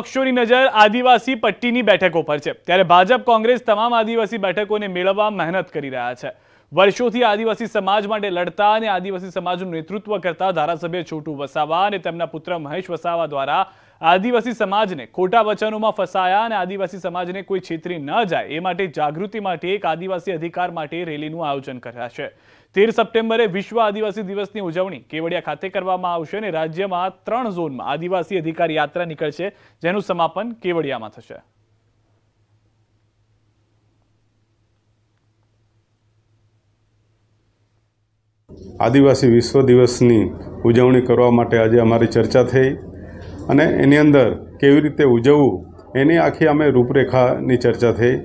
પક્ષોની નજર આદિવાસી પટ્ટીની બેઠકો પર છે ત્યારે ભાજપ કોંગ્રેસ તમામ આદિવાસી બેઠકોને મેળવવા મહેનત કરી રહ્યા છે વર્ષોથી આદિવાસી સમાજ માટે લડતા અને આદિવાસી સમાજનું નેતૃત્વ કરતા ધારાસભ્ય છોટુ વસાવા અને તેમના પુત્ર મહેશ વસાવા દ્વારા આદિવાસી સમાજને ખોટા વચનોમાં ફસાયા અને આદિવાસી સમાજને કોઈ છેતરી ન જાય એ માટે જાગૃતિ માટે એક આદિવાસી અધિકાર માટે રેલીનું આયોજન કર્યા છે તેર સપ્ટેમ્બરે વિશ્વ આદિવાસી દિવસની ઉજવણી કેવડિયા ખાતે કરવામાં આવશે અને રાજ્યમાં ત્રણ ઝોનમાં આદિવાસી અધિકાર યાત્રા નીકળશે જેનું સમાપન કેવડિયામાં થશે આદિવાસી વિશ્વ દિવસની ઉજવણી કરવા માટે આજે અમારી ચર્ચા થઈ અને એની અંદર કેવી રીતે ઉજવવું એની આખી અમે રૂપરેખાની ચર્ચા થઈ